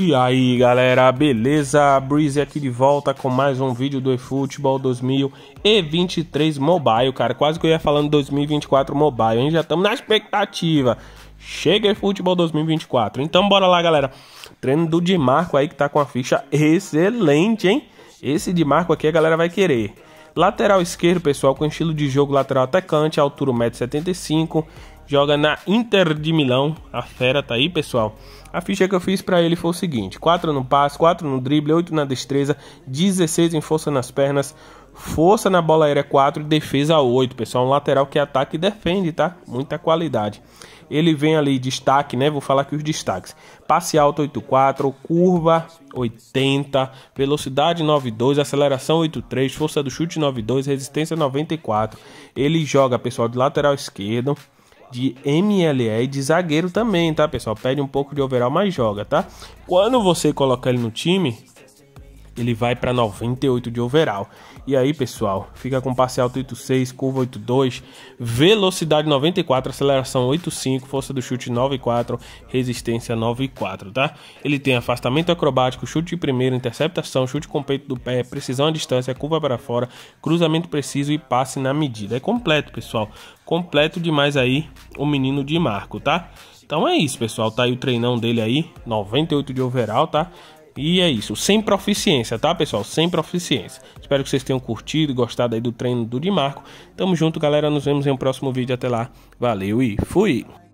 E aí galera, beleza? Breeze aqui de volta com mais um vídeo do eFootball 2023 Mobile, cara. Quase que eu ia falando 2024 Mobile, hein? Já estamos na expectativa. Chega eFootball 2024. Então bora lá, galera. Treino do Di Marco aí que tá com a ficha excelente, hein? Esse Di Marco aqui a galera vai querer. Lateral esquerdo, pessoal, com estilo de jogo lateral atacante, altura 1,75m, joga na Inter de Milão. A fera tá aí, pessoal. A ficha que eu fiz para ele foi o seguinte: 4 no passe, 4 no drible, 8 na destreza, 16 em força nas pernas, força na bola aérea 4 e defesa 8, pessoal. Um lateral que ataca e defende, tá? Muita qualidade. Ele vem ali destaque, né? Vou falar aqui os destaques. Passe alto 84, curva 80, velocidade 92, aceleração 83, força do chute 92, resistência 94. Ele joga, pessoal, de lateral esquerdo de MLE e de zagueiro também, tá, pessoal? Pede um pouco de overall, mas joga, tá? Quando você coloca ele no time, ele vai para 98 de overall. E aí, pessoal, fica com parcial 86, curva 82, velocidade 94, aceleração 85, força do chute 94, resistência 94, tá? Ele tem afastamento acrobático, chute de primeiro, interceptação, chute com peito do pé, precisão à distância, curva para fora, cruzamento preciso e passe na medida. É completo, pessoal. Completo demais aí o menino de Marco, tá? Então é isso, pessoal. Tá aí o treinão dele aí, 98 de overall, tá? E é isso, sem proficiência, tá pessoal? Sem proficiência. Espero que vocês tenham curtido e gostado aí do treino do Dimarco. Tamo junto, galera. Nos vemos em um próximo vídeo. Até lá. Valeu e fui!